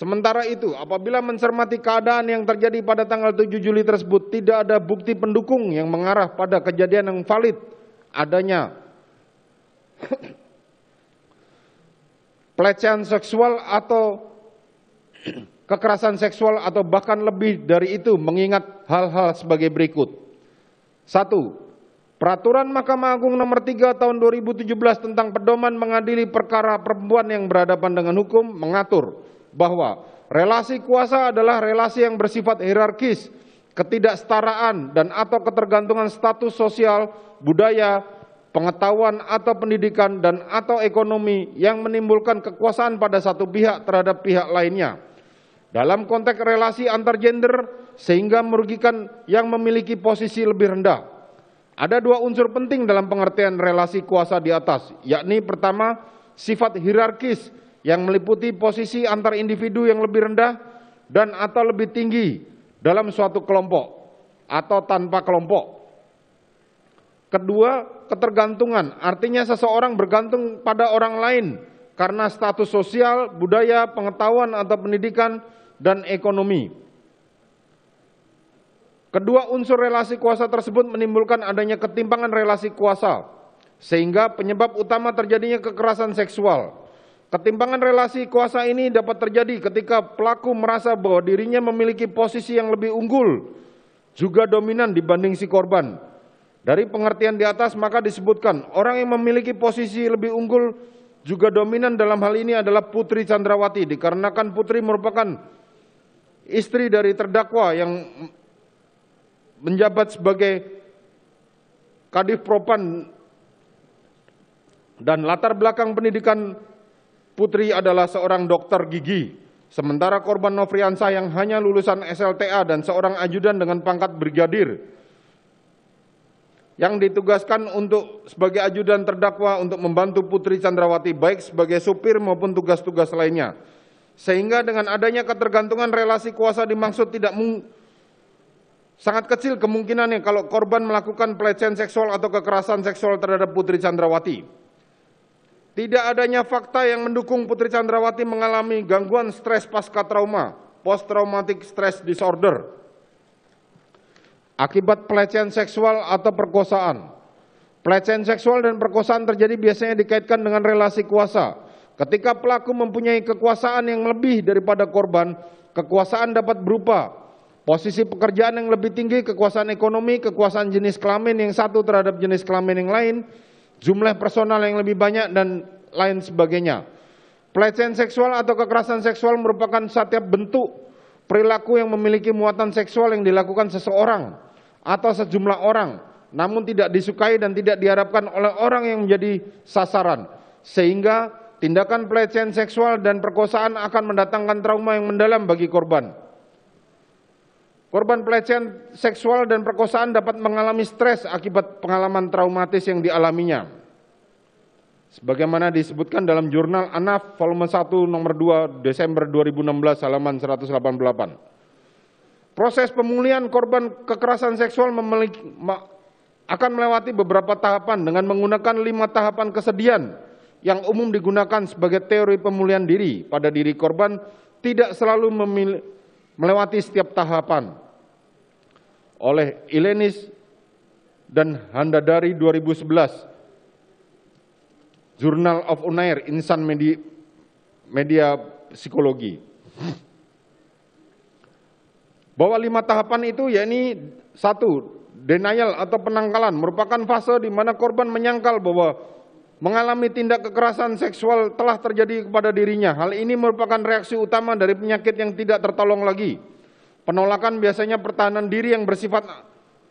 Sementara itu, apabila mencermati keadaan yang terjadi pada tanggal 7 Juli tersebut, tidak ada bukti pendukung yang mengarah pada kejadian yang valid adanya pelecehan seksual atau kekerasan seksual atau bahkan lebih dari itu mengingat hal-hal sebagai berikut. Satu, Peraturan Mahkamah Agung Nomor 3 Tahun 2017 tentang pedoman mengadili perkara perempuan yang berhadapan dengan hukum mengatur bahwa relasi kuasa adalah relasi yang bersifat hierarkis, ketidaksetaraan dan atau ketergantungan status sosial, budaya, pengetahuan atau pendidikan dan atau ekonomi yang menimbulkan kekuasaan pada satu pihak terhadap pihak lainnya. Dalam konteks relasi antar gender sehingga merugikan yang memiliki posisi lebih rendah. Ada dua unsur penting dalam pengertian relasi kuasa di atas, yakni pertama sifat hierarkis yang meliputi posisi antar individu yang lebih rendah dan atau lebih tinggi dalam suatu kelompok atau tanpa kelompok. Kedua, ketergantungan artinya seseorang bergantung pada orang lain karena status sosial, budaya, pengetahuan atau pendidikan dan ekonomi. Kedua unsur relasi kuasa tersebut menimbulkan adanya ketimpangan relasi kuasa sehingga penyebab utama terjadinya kekerasan seksual. Ketimpangan relasi kuasa ini dapat terjadi ketika pelaku merasa bahwa dirinya memiliki posisi yang lebih unggul, juga dominan dibanding si korban. Dari pengertian di atas maka disebutkan orang yang memiliki posisi lebih unggul juga dominan dalam hal ini adalah Putri Chandrawati dikarenakan Putri merupakan istri dari terdakwa yang menjabat sebagai Kadif Propan dan latar belakang pendidikan Putri adalah seorang dokter gigi, sementara korban Novriansa yang hanya lulusan SLTA dan seorang ajudan dengan pangkat brigadir yang ditugaskan untuk sebagai ajudan terdakwa untuk membantu Putri Chandrawati baik sebagai supir maupun tugas-tugas lainnya. Sehingga dengan adanya ketergantungan relasi kuasa dimaksud tidak mung sangat kecil kemungkinannya kalau korban melakukan pelecehan seksual atau kekerasan seksual terhadap Putri Chandrawati. Tidak adanya fakta yang mendukung Putri Chandrawati mengalami gangguan stres pasca trauma, post traumatic stress disorder, akibat pelecehan seksual atau perkosaan. Pelecehan seksual dan perkosaan terjadi biasanya dikaitkan dengan relasi kuasa. Ketika pelaku mempunyai kekuasaan yang lebih daripada korban, kekuasaan dapat berupa posisi pekerjaan yang lebih tinggi, kekuasaan ekonomi, kekuasaan jenis kelamin yang satu terhadap jenis kelamin yang lain, jumlah personal yang lebih banyak dan lain sebagainya. Pelecehan seksual atau kekerasan seksual merupakan setiap bentuk perilaku yang memiliki muatan seksual yang dilakukan seseorang atau sejumlah orang, namun tidak disukai dan tidak diharapkan oleh orang yang menjadi sasaran, sehingga tindakan pelecehan seksual dan perkosaan akan mendatangkan trauma yang mendalam bagi korban. Korban pelecehan seksual dan perkosaan dapat mengalami stres akibat pengalaman traumatis yang dialaminya. Sebagaimana disebutkan dalam jurnal ANAF volume 1 nomor 2 Desember 2016 halaman 188. Proses pemulihan korban kekerasan seksual memiliki, akan melewati beberapa tahapan dengan menggunakan lima tahapan kesedihan yang umum digunakan sebagai teori pemulihan diri pada diri korban tidak selalu memilih melewati setiap tahapan oleh Ilenis dan Handadari 2011 Journal of Unair Insan Media, Media Psikologi bahwa lima tahapan itu yakni satu denial atau penangkalan merupakan fase di mana korban menyangkal bahwa mengalami tindak kekerasan seksual telah terjadi kepada dirinya. Hal ini merupakan reaksi utama dari penyakit yang tidak tertolong lagi. Penolakan biasanya pertahanan diri yang bersifat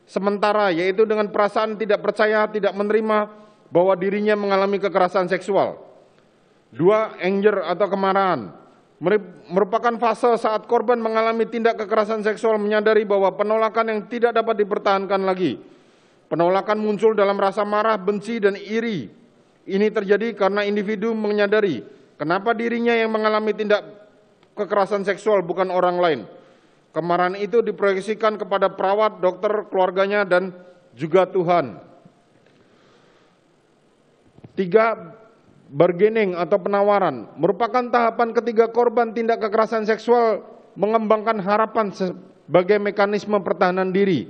sementara, yaitu dengan perasaan tidak percaya, tidak menerima bahwa dirinya mengalami kekerasan seksual. Dua, anger atau kemarahan merupakan fase saat korban mengalami tindak kekerasan seksual menyadari bahwa penolakan yang tidak dapat dipertahankan lagi. Penolakan muncul dalam rasa marah, benci, dan iri ini terjadi karena individu menyadari kenapa dirinya yang mengalami tindak kekerasan seksual bukan orang lain. Kemarahan itu diproyeksikan kepada perawat, dokter, keluarganya, dan juga Tuhan. Tiga, bargaining atau penawaran merupakan tahapan ketiga korban tindak kekerasan seksual mengembangkan harapan sebagai mekanisme pertahanan diri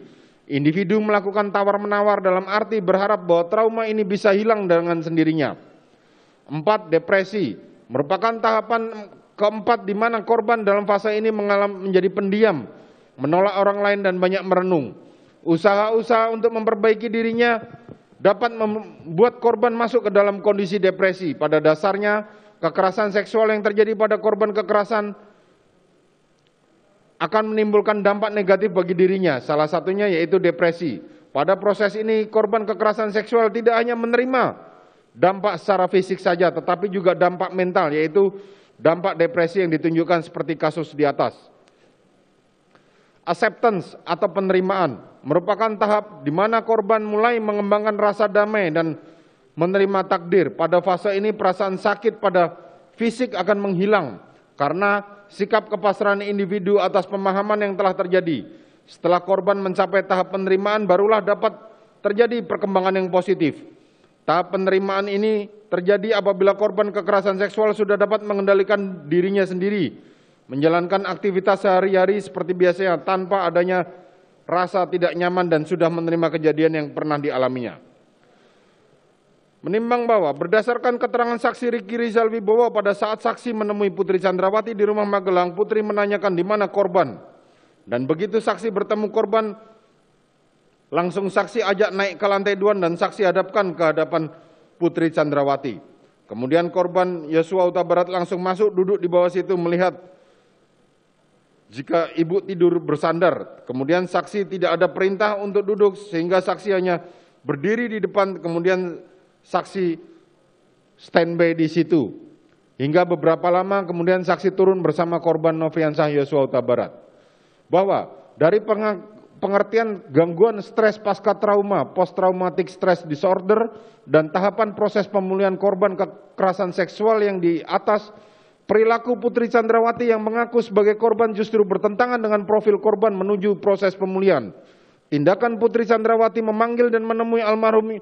Individu melakukan tawar-menawar dalam arti berharap bahwa trauma ini bisa hilang dengan sendirinya. Empat, depresi merupakan tahapan keempat di mana korban dalam fase ini mengalami menjadi pendiam, menolak orang lain dan banyak merenung. Usaha-usaha untuk memperbaiki dirinya dapat membuat korban masuk ke dalam kondisi depresi. Pada dasarnya, kekerasan seksual yang terjadi pada korban kekerasan akan menimbulkan dampak negatif bagi dirinya, salah satunya yaitu depresi. Pada proses ini korban kekerasan seksual tidak hanya menerima dampak secara fisik saja, tetapi juga dampak mental yaitu dampak depresi yang ditunjukkan seperti kasus di atas. Acceptance atau penerimaan merupakan tahap di mana korban mulai mengembangkan rasa damai dan menerima takdir. Pada fase ini perasaan sakit pada fisik akan menghilang karena sikap kepasrahan individu atas pemahaman yang telah terjadi. Setelah korban mencapai tahap penerimaan, barulah dapat terjadi perkembangan yang positif. Tahap penerimaan ini terjadi apabila korban kekerasan seksual sudah dapat mengendalikan dirinya sendiri, menjalankan aktivitas sehari-hari seperti biasanya tanpa adanya rasa tidak nyaman dan sudah menerima kejadian yang pernah dialaminya. Menimbang bahwa berdasarkan keterangan saksi Riki Rizal Wibowo pada saat saksi menemui Putri Chandrawati di rumah Magelang, Putri menanyakan di mana korban. Dan begitu saksi bertemu korban, langsung saksi ajak naik ke lantai dua dan saksi hadapkan ke hadapan Putri Chandrawati. Kemudian korban Yosua Uta Barat langsung masuk duduk di bawah situ melihat jika ibu tidur bersandar. Kemudian saksi tidak ada perintah untuk duduk sehingga saksi hanya berdiri di depan kemudian saksi standby di situ. Hingga beberapa lama kemudian saksi turun bersama korban Noviansah Yosua Huta Barat. Bahwa dari pengertian gangguan stres pasca trauma, post traumatic stress disorder, dan tahapan proses pemulihan korban kekerasan seksual yang di atas, perilaku Putri Chandrawati yang mengaku sebagai korban justru bertentangan dengan profil korban menuju proses pemulihan. Tindakan Putri Chandrawati memanggil dan menemui almarhum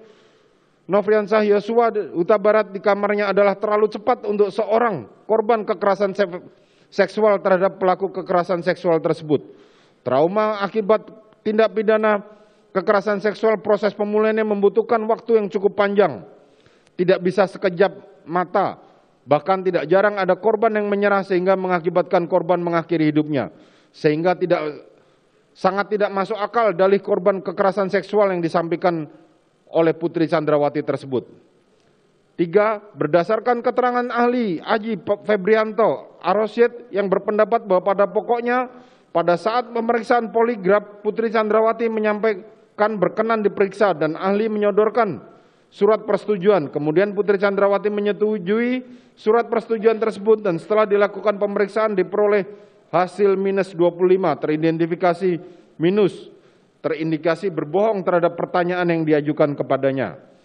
Nofriansah Yosua Uta Barat di kamarnya adalah terlalu cepat untuk seorang korban kekerasan seksual terhadap pelaku kekerasan seksual tersebut. Trauma akibat tindak pidana kekerasan seksual proses pemulihannya membutuhkan waktu yang cukup panjang. Tidak bisa sekejap mata. Bahkan tidak jarang ada korban yang menyerah sehingga mengakibatkan korban mengakhiri hidupnya. Sehingga tidak sangat tidak masuk akal dalih korban kekerasan seksual yang disampaikan oleh Putri Chandrawati tersebut. Tiga, berdasarkan keterangan ahli Aji Febrianto Arosyet yang berpendapat bahwa pada pokoknya pada saat pemeriksaan poligraf Putri Chandrawati menyampaikan berkenan diperiksa dan ahli menyodorkan surat persetujuan. Kemudian Putri Chandrawati menyetujui surat persetujuan tersebut dan setelah dilakukan pemeriksaan diperoleh hasil minus 25 teridentifikasi minus terindikasi berbohong terhadap pertanyaan yang diajukan kepadanya